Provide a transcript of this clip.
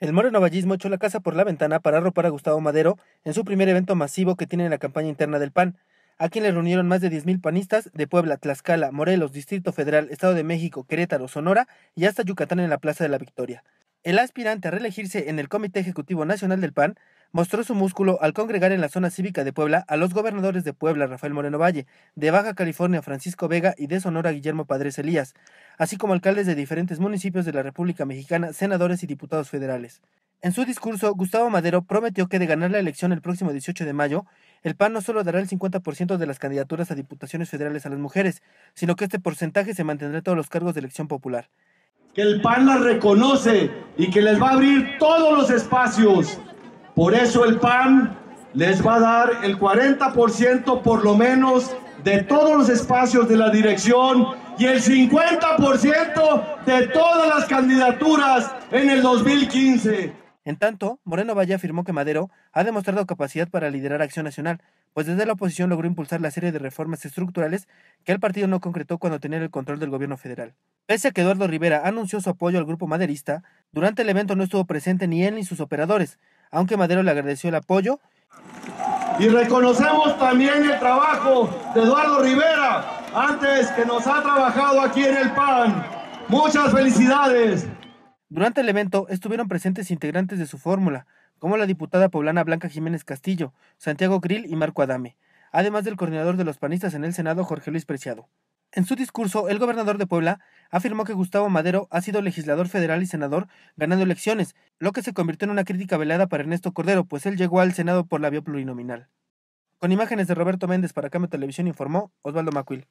El morenovallismo echó la casa por la ventana para arropar a Gustavo Madero en su primer evento masivo que tiene en la campaña interna del PAN, a quien le reunieron más de 10.000 panistas de Puebla, Tlaxcala, Morelos, Distrito Federal, Estado de México, Querétaro, Sonora y hasta Yucatán en la Plaza de la Victoria. El aspirante a reelegirse en el Comité Ejecutivo Nacional del PAN mostró su músculo al congregar en la zona cívica de Puebla a los gobernadores de Puebla Rafael Moreno Valle, de Baja California Francisco Vega y de Sonora Guillermo Padres Elías, así como alcaldes de diferentes municipios de la República Mexicana, senadores y diputados federales. En su discurso, Gustavo Madero prometió que de ganar la elección el próximo 18 de mayo, el PAN no solo dará el 50% de las candidaturas a diputaciones federales a las mujeres, sino que este porcentaje se mantendrá en todos los cargos de elección popular. Que el PAN las reconoce y que les va a abrir todos los espacios por eso el PAN les va a dar el 40% por lo menos de todos los espacios de la dirección y el 50% de todas las candidaturas en el 2015. En tanto, Moreno Valle afirmó que Madero ha demostrado capacidad para liderar Acción Nacional, pues desde la oposición logró impulsar la serie de reformas estructurales que el partido no concretó cuando tenía el control del gobierno federal. Pese a que Eduardo Rivera anunció su apoyo al grupo maderista, durante el evento no estuvo presente ni él ni sus operadores, aunque Madero le agradeció el apoyo. Y reconocemos también el trabajo de Eduardo Rivera, antes que nos ha trabajado aquí en el PAN. Muchas felicidades. Durante el evento estuvieron presentes integrantes de su fórmula, como la diputada poblana Blanca Jiménez Castillo, Santiago Grill y Marco Adame, además del coordinador de los panistas en el Senado, Jorge Luis Preciado. En su discurso, el gobernador de Puebla afirmó que Gustavo Madero ha sido legislador federal y senador ganando elecciones, lo que se convirtió en una crítica velada para Ernesto Cordero, pues él llegó al Senado por la vía plurinominal. Con imágenes de Roberto Méndez para Cambio Televisión informó Osvaldo Macuil.